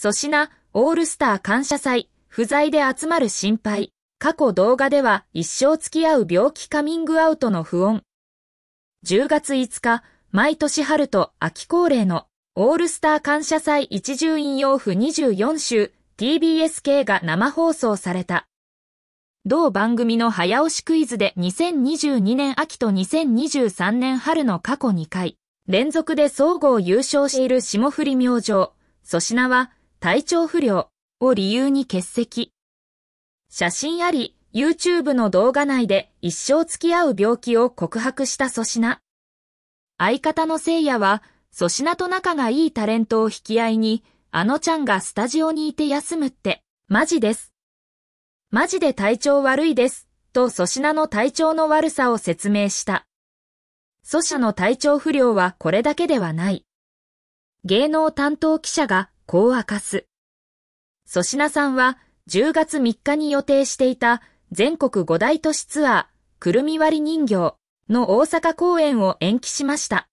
粗品、オールスター感謝祭、不在で集まる心配。過去動画では一生付き合う病気カミングアウトの不穏。10月5日、毎年春と秋恒例のオールスター感謝祭一重引用譜24週 TBS k が生放送された。同番組の早押しクイズで2022年秋と2023年春の過去2回、連続で総合優勝している霜降り明星、粗品は体調不良を理由に欠席。写真あり、YouTube の動画内で一生付き合う病気を告白した粗品。相方の聖夜は、粗品と仲がいいタレントを引き合いに、あのちゃんがスタジオにいて休むって、マジです。マジで体調悪いです、と粗品の体調の悪さを説明した。粗者の体調不良はこれだけではない。芸能担当記者がこう明かす。粗品さんは10月3日に予定していた全国5大都市ツアー、くるみ割り人形の大阪公演を延期しました。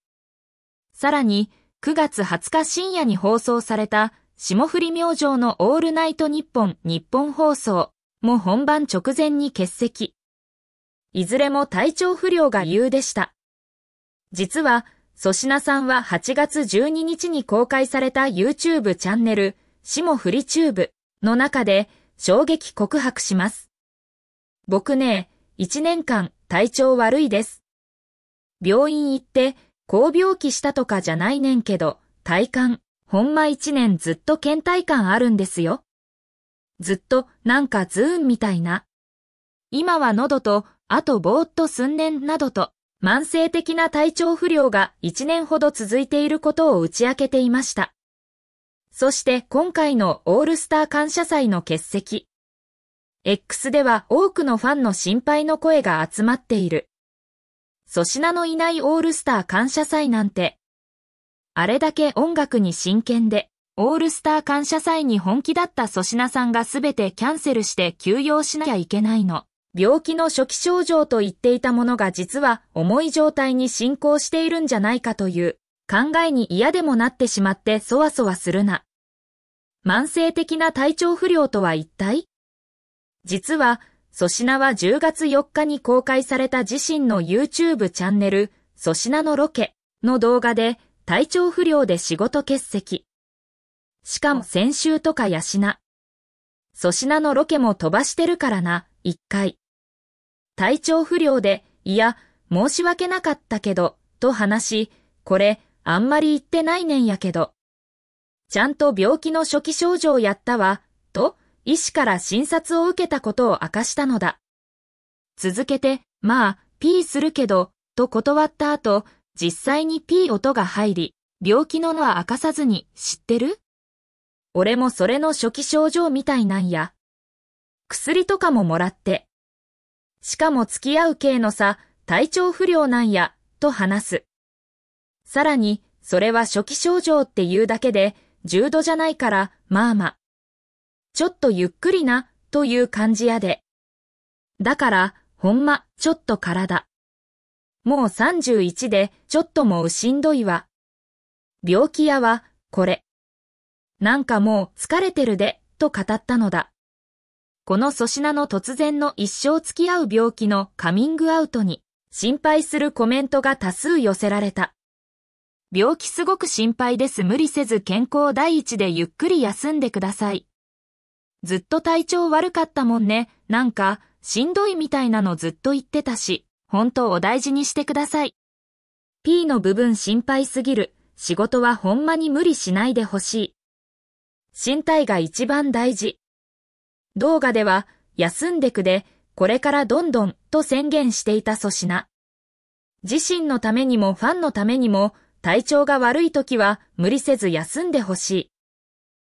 さらに、9月20日深夜に放送された霜降り明星のオールナイト日本日本放送も本番直前に欠席。いずれも体調不良が理由でした。実は粗品さんは8月12日に公開された YouTube チャンネル、しもフリチューブの中で衝撃告白します。僕ね、1年間体調悪いです。病院行って、高病気したとかじゃないねんけど、体感、ほんま1年ずっと倦怠感あるんですよ。ずっとなんかズーンみたいな。今は喉と、あとぼーっと寸んなどと、慢性的な体調不良が1年ほど続いていることを打ち明けていました。そして今回のオールスター感謝祭の欠席。X では多くのファンの心配の声が集まっている。粗品のいないオールスター感謝祭なんて、あれだけ音楽に真剣で、オールスター感謝祭に本気だった粗品さんがすべてキャンセルして休養しなきゃいけないの。病気の初期症状と言っていたものが実は重い状態に進行しているんじゃないかという考えに嫌でもなってしまってそわそわするな。慢性的な体調不良とは一体実は、粗品は10月4日に公開された自身の YouTube チャンネル、粗品のロケの動画で体調不良で仕事欠席。しかも先週とかやしな。粗品のロケも飛ばしてるからな、一回。体調不良で、いや、申し訳なかったけど、と話し、これ、あんまり言ってないねんやけど。ちゃんと病気の初期症状やったわ、と、医師から診察を受けたことを明かしたのだ。続けて、まあ、P するけど、と断った後、実際に P 音が入り、病気ののは明かさずに、知ってる俺もそれの初期症状みたいなんや。薬とかももらって、しかも付き合う系のさ、体調不良なんや、と話す。さらに、それは初期症状っていうだけで、重度じゃないから、まあまあ。ちょっとゆっくりな、という感じやで。だから、ほんま、ちょっと体。もう31で、ちょっともうしんどいわ。病気やわ、これ。なんかもう疲れてるで、と語ったのだ。この粗品の突然の一生付き合う病気のカミングアウトに心配するコメントが多数寄せられた。病気すごく心配です。無理せず健康第一でゆっくり休んでください。ずっと体調悪かったもんね。なんか、しんどいみたいなのずっと言ってたし、本当お大事にしてください。P の部分心配すぎる。仕事はほんまに無理しないでほしい。身体が一番大事。動画では、休んでくで、これからどんどんと宣言していた粗品。自身のためにもファンのためにも、体調が悪い時は無理せず休んでほしい。